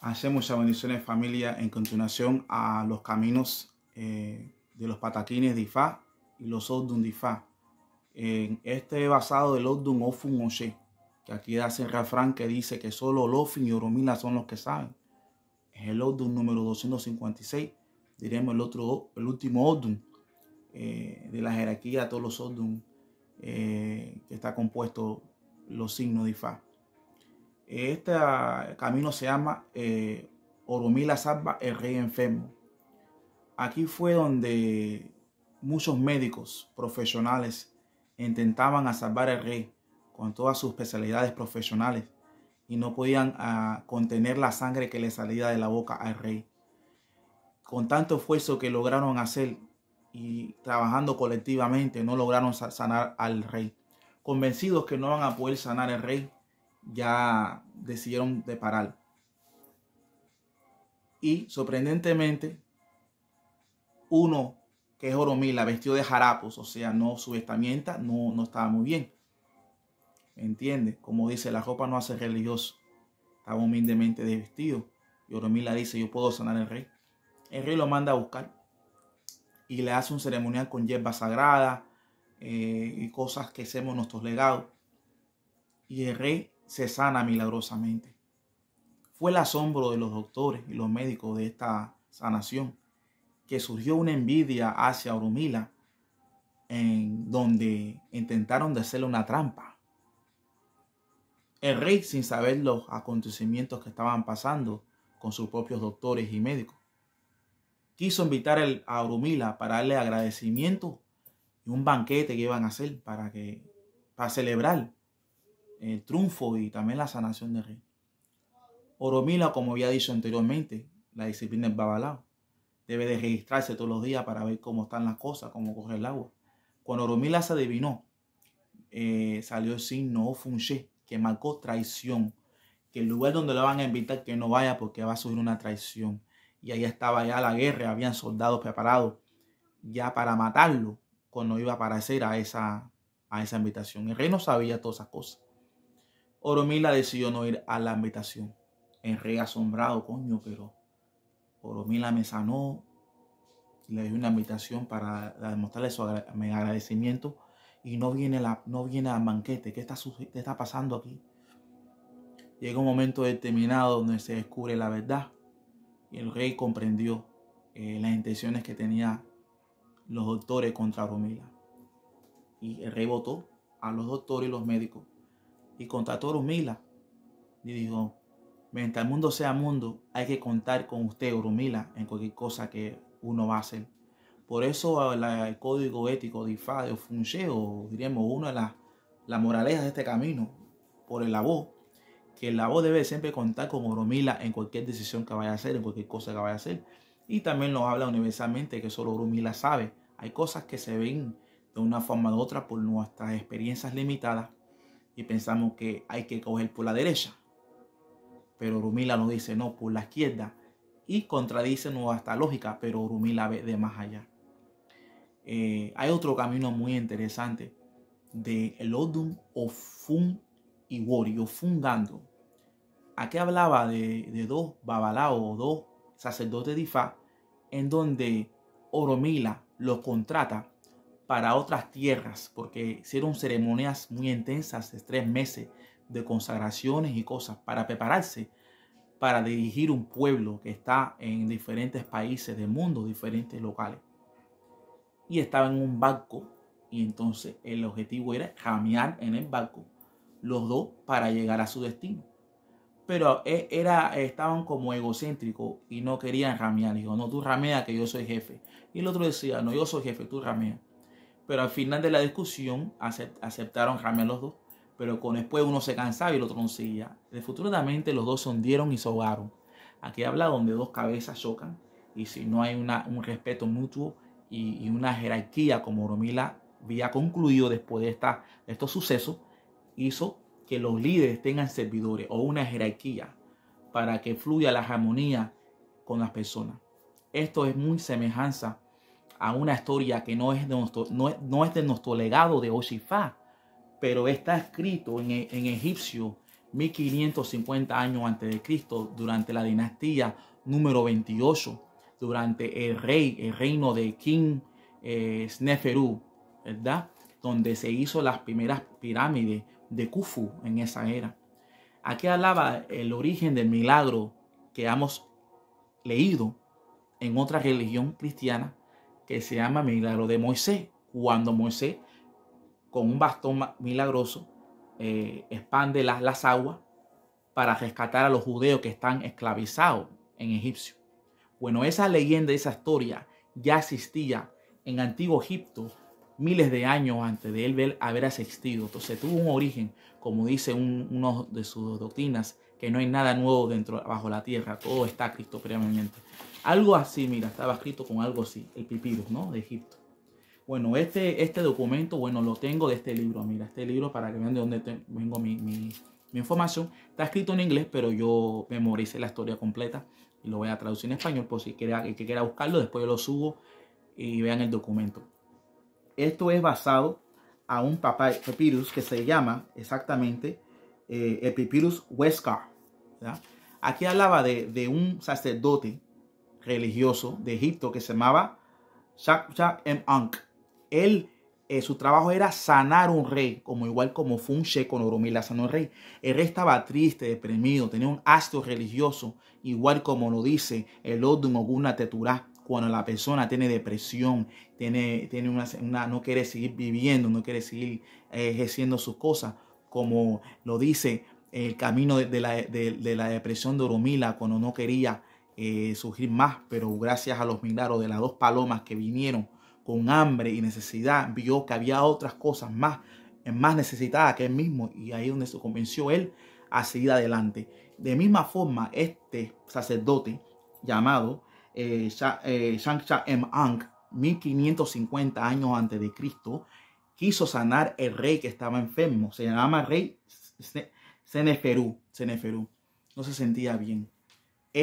Hacemos bendiciones familia en continuación a los caminos eh, de los pataquines de Ifá y los Odun de Ifá. este es basado del Odun Ofun Oshé, que aquí hace el refrán que dice que solo lofin y Oromila son los que saben. Es el Odun número 256, diremos el, otro, el último Odun eh, de la jerarquía todos los Odun eh, que está compuesto los signos de Ifá. Este ah, camino se llama eh, Oromila Salva el Rey Enfermo. Aquí fue donde muchos médicos profesionales intentaban a salvar al rey con todas sus especialidades profesionales y no podían ah, contener la sangre que le salía de la boca al rey. Con tanto esfuerzo que lograron hacer y trabajando colectivamente, no lograron sanar al rey. Convencidos que no van a poder sanar al rey, ya decidieron de parar. Y sorprendentemente, uno que es Oromila, vestido de jarapos, o sea, no su vestimenta no, estaba muy bien. ¿Entiende? Como dice, la ropa no hace religioso. Estaba humildemente desvestido. vestido. Y Oromila dice, yo puedo sanar al rey. El rey lo manda a buscar y le hace un ceremonial con hierba sagrada eh, y cosas que hacemos nuestros legados. Y el rey se sana milagrosamente. Fue el asombro de los doctores y los médicos de esta sanación que surgió una envidia hacia Orumila en donde intentaron de hacerle una trampa. El rey, sin saber los acontecimientos que estaban pasando con sus propios doctores y médicos, quiso invitar a Orumila para darle agradecimiento y un banquete que iban a hacer para que para celebrar el eh, triunfo y también la sanación del rey. Oromila, como había dicho anteriormente, la disciplina es babalao. Debe de registrarse todos los días para ver cómo están las cosas, cómo coge el agua. Cuando Oromila se adivinó, eh, salió el signo Funché, que marcó traición. Que el lugar donde lo van a invitar que no vaya porque va a subir una traición. Y ahí estaba ya la guerra, habían soldados preparados ya para matarlo cuando iba a aparecer a esa, a esa invitación. El rey no sabía todas esas cosas. Oromila decidió no ir a la invitación. El rey asombrado, coño, pero Oromila me sanó. Le dio una invitación para demostrarle su agradecimiento. Y no viene, la, no viene al banquete. ¿Qué está, está pasando aquí? Llega un momento determinado donde se descubre la verdad. Y el rey comprendió eh, las intenciones que tenían los doctores contra Oromila. Y el rey votó a los doctores y los médicos y contrató a Urumila Y dijo, mientras el mundo sea mundo, hay que contar con usted, Urumila, en cualquier cosa que uno va a hacer. Por eso el código ético de IFA, de o diríamos, una de las la moralejas de este camino, por el voz que el voz debe siempre contar con Urumila en cualquier decisión que vaya a hacer, en cualquier cosa que vaya a hacer. Y también nos habla universalmente que solo Urumila sabe. Hay cosas que se ven de una forma u otra por nuestras experiencias limitadas, y pensamos que hay que coger por la derecha. Pero Rumila nos dice no, por la izquierda. Y contradice nuestra lógica, pero Oromila ve de más allá. Eh, hay otro camino muy interesante de fun Ofun Iwori, Ofun Fungando. Aquí hablaba de, de dos o dos sacerdotes de Ifá, en donde Oromila los contrata para otras tierras, porque hicieron ceremonias muy intensas de tres meses de consagraciones y cosas para prepararse para dirigir un pueblo que está en diferentes países del mundo, diferentes locales. Y estaba en un barco y entonces el objetivo era ramear en el barco los dos para llegar a su destino. Pero eh, era, estaban como egocéntricos y no querían ramear. Dijo, no, tú ramea que yo soy jefe. Y el otro decía, no, yo soy jefe, tú ramea. Pero al final de la discusión aceptaron jamás los dos. Pero con después uno se cansaba y el otro no seguía. Desfortunadamente, los dos se hundieron y se ahogaron. Aquí habla donde dos cabezas chocan y si no hay un respeto mutuo y, una jerarquía como Romila había concluido después de, esta, estos sucesos, hizo que los líderes tengan servidores o una jerarquía para que fluya la armonía con las personas. Esto es muy semejanza a una historia que no es de nuestro, no, es de nuestro legado de oshifa pero está escrito en, e, en egipcio 1550 años antes de Cristo, durante la dinastía número 28, durante el rey, el reino de King eh, Sneferu, ¿verdad? Donde se hizo las primeras pirámides de Khufu en esa era. Aquí hablaba el origen del milagro que hemos leído en otra religión cristiana que se llama milagro de Moisés, cuando Moisés con un bastón milagroso eh, expande las, las aguas para rescatar a los judeos que están esclavizados en Egipcio. Bueno, esa leyenda, esa historia ya existía en antiguo Egipto miles de años antes de él haber existido. Entonces tuvo un origen, como dice uno de sus doctrinas, que no hay nada nuevo dentro bajo la tierra, todo está cristo previamente. Algo así, mira, estaba escrito con algo así, el pipirus, ¿no? De Egipto. Bueno, este, este documento, bueno, lo tengo de este libro, mira, este libro para que vean de dónde vengo mi, mi, información. Está escrito en inglés, pero yo memoricé la historia completa y lo voy a traducir en español por si quiera, que quiera buscarlo, después yo lo subo y vean el documento. Esto es basado a un papá Pipirus que se llama exactamente eh, el Pipirus Huescar. Aquí hablaba de, un sacerdote religioso de Egipto que se llamaba Shakshak M. Ankh. Él, eh, su trabajo era sanar un rey, como igual como fue un con Oromila sanó el rey. El rey estaba triste, deprimido, tenía un hasto religioso, igual como lo dice el Odum Oguna Teturá. Cuando la persona tiene depresión, tiene, tiene una, no quiere seguir viviendo, no quiere seguir eh, ejerciendo sus cosas, como lo dice el camino de, la, de, de la, depresión de Oromila, cuando no quería eh, surgir más, pero gracias a los milagros de las dos palomas que vinieron con hambre y necesidad, vio que había otras cosas más, eh, más necesitadas que él mismo y ahí es donde se convenció él a seguir adelante. De misma forma, este sacerdote llamado eh, Cha M. Ang 1550 años antes de Cristo, quiso sanar el rey que estaba enfermo. Se llamaba rey Seneferu. Seneferu. No se sentía bien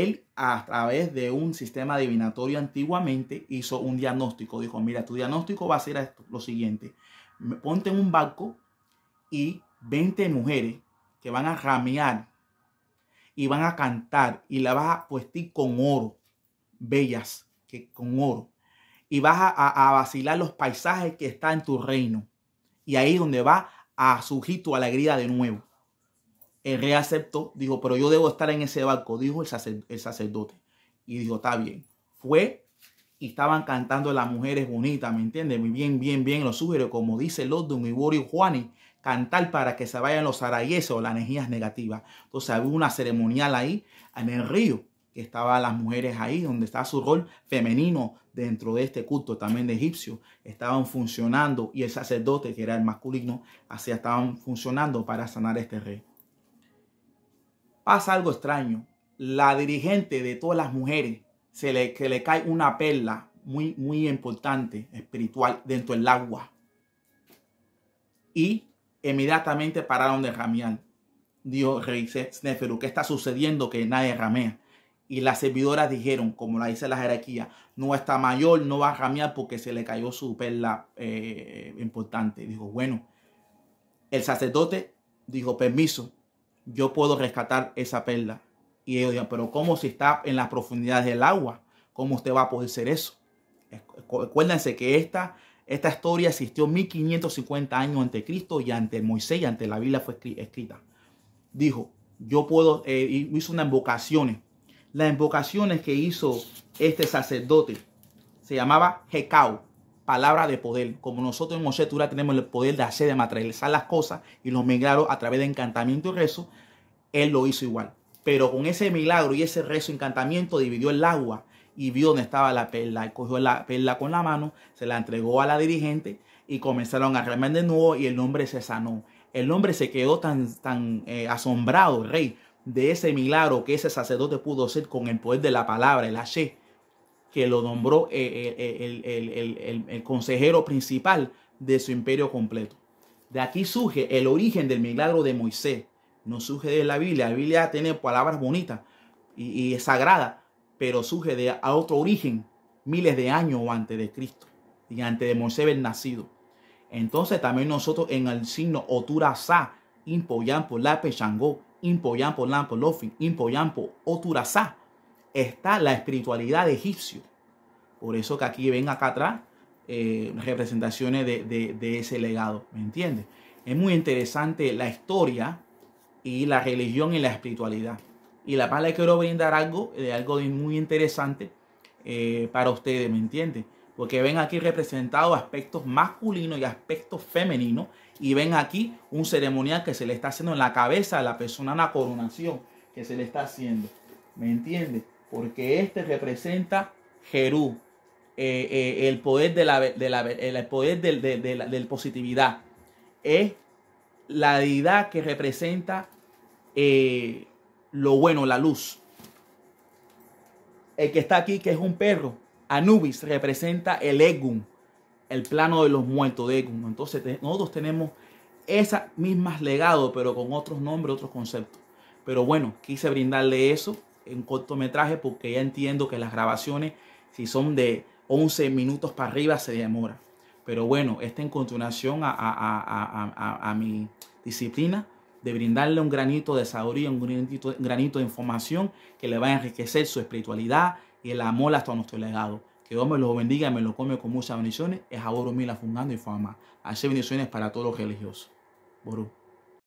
él a través de un sistema adivinatorio antiguamente hizo un diagnóstico. Dijo, mira, tu diagnóstico va a ser esto, lo siguiente. Ponte en un barco y 20 mujeres que van a ramear y van a cantar y la vas a puestir con oro, bellas, que con oro. Y vas a, a vacilar los paisajes que están en tu reino. Y ahí es donde va a surgir tu alegría de nuevo. El rey aceptó, dijo, pero yo debo estar en ese barco, dijo el, sacerdote. Y dijo, está bien. Fue y estaban cantando las mujeres bonitas, ¿me entiendes? Muy bien, bien, bien, lo sugiero, como dice Lodun, Iborio y Juani, cantar para que se vayan los arayes o las energías negativas. Entonces había una ceremonial ahí en el río, que estaban las mujeres ahí, donde está su rol femenino dentro de este culto también de egipcio, estaban funcionando y el sacerdote, que era el masculino, así estaban funcionando para sanar a este rey pasa algo extraño. La dirigente de todas las mujeres se le, que le cae una perla muy, muy importante, espiritual, dentro del agua. Y inmediatamente pararon de ramear. Dijo rey Sneferu, ¿qué está sucediendo que nadie ramea? Y las servidoras dijeron, como la dice la jerarquía, no está mayor, no va a ramear porque se le cayó su perla eh, importante. Dijo, bueno, el sacerdote dijo, permiso, yo puedo rescatar esa perla. Y ellos dirán, pero ¿cómo si está en las profundidades del agua? ¿Cómo usted va a poder hacer eso? Acuérdense que esta, esta historia existió 1550 años ante Cristo y ante Moisés y ante la Biblia fue escrita. Dijo, yo puedo, eh, hizo unas invocaciones. Las invocaciones que hizo este sacerdote se llamaba Jecau palabra de poder. Como nosotros en Moshe Tura tenemos el poder de hacer, de materializar las cosas y los milagros a través de encantamiento y rezo, él lo hizo igual. Pero con ese milagro y ese rezo, encantamiento, dividió el agua y vio dónde estaba la perla. Cogió la perla con la mano, se la entregó a la dirigente y comenzaron a remar de nuevo y el nombre se sanó. El hombre se quedó tan, tan eh, asombrado, el rey, de ese milagro que ese sacerdote pudo hacer con el poder de la palabra, el Hashem que lo nombró eh, eh, eh, el, consejero principal de su imperio completo. De aquí surge el origen del milagro de Moisés. No surge de la Biblia. La Biblia tiene palabras bonitas y, y sagradas, pero surge de a otro origen, miles de años antes de Cristo y antes de Moisés el nacido. Entonces también nosotros en el signo Oturasá, Impoyampo, Lape, Shangó, Impoyampo, Lampo, Lofin, Impoyampo, Oturasá está la espiritualidad de egipcio. Por eso que aquí ven acá atrás eh, representaciones de, ese legado, ¿me entiende Es muy interesante la historia y la religión y la espiritualidad. Y la paz le quiero brindar algo, de algo muy interesante eh, para ustedes, ¿me entiende Porque ven aquí representados aspectos masculinos y aspectos femeninos. Y ven aquí un ceremonial que se le está haciendo en la cabeza a la persona, una coronación que se le está haciendo. ¿Me entiende porque este representa Jerú, eh, eh, el poder de la, el poder del, positividad. Es la deidad que representa eh, lo bueno, la luz. El que está aquí, que es un perro, Anubis, representa el Egum, el plano de los muertos de Egum. Entonces nosotros tenemos esas mismas legados, pero con otros nombres, otros conceptos. Pero bueno, quise brindarle eso en cortometraje porque ya entiendo que las grabaciones, si son de 11 minutos para arriba, se demora. Pero bueno, está en continuación a, mi disciplina de brindarle un granito de sabiduría, un granito, un granito de información que le va a enriquecer su espiritualidad y el amor hasta nuestro legado. Que Dios me lo bendiga y me lo come con muchas bendiciones. Es ahora Mila fundando y Fama. Hace bendiciones para todos los religiosos. Ború.